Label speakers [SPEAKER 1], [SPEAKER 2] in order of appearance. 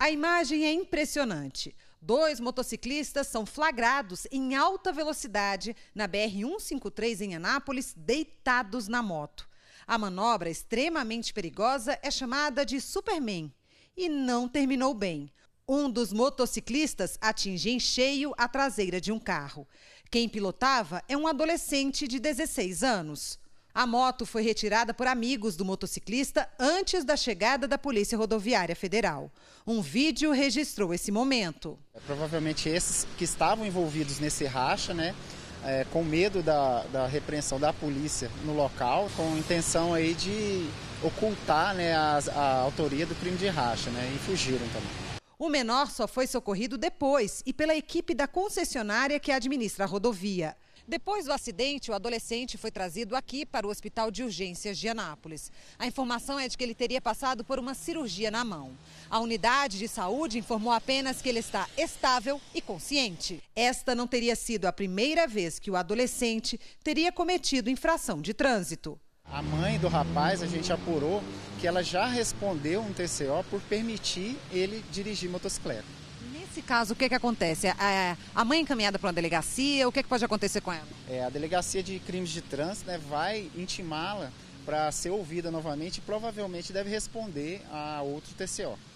[SPEAKER 1] A imagem é impressionante. Dois motociclistas são flagrados em alta velocidade na BR-153 em Anápolis, deitados na moto. A manobra extremamente perigosa é chamada de Superman e não terminou bem. Um dos motociclistas atinge em cheio a traseira de um carro. Quem pilotava é um adolescente de 16 anos. A moto foi retirada por amigos do motociclista antes da chegada da Polícia Rodoviária Federal. Um
[SPEAKER 2] vídeo registrou esse momento. É, provavelmente esses que estavam envolvidos nesse racha, né, é, com medo da, da repreensão da polícia no local, com intenção aí de ocultar né, a, a autoria do crime de racha né, e fugiram também.
[SPEAKER 1] O menor só foi socorrido depois e pela equipe da concessionária que administra a rodovia. Depois do acidente, o adolescente foi trazido aqui para o Hospital de Urgências de Anápolis. A informação é de que ele teria passado por uma cirurgia na mão. A unidade de saúde informou apenas que ele está estável e consciente. Esta não teria sido a
[SPEAKER 2] primeira vez que o adolescente teria cometido infração de trânsito. A mãe do rapaz, a gente apurou, que ela já respondeu um TCO por permitir ele dirigir motocicleta. Nesse
[SPEAKER 1] caso, o que, que acontece? a mãe encaminhada para uma delegacia, o que, que pode acontecer com ela?
[SPEAKER 2] É, a delegacia de crimes de trânsito né, vai intimá-la para ser ouvida novamente e provavelmente deve responder a outro TCO.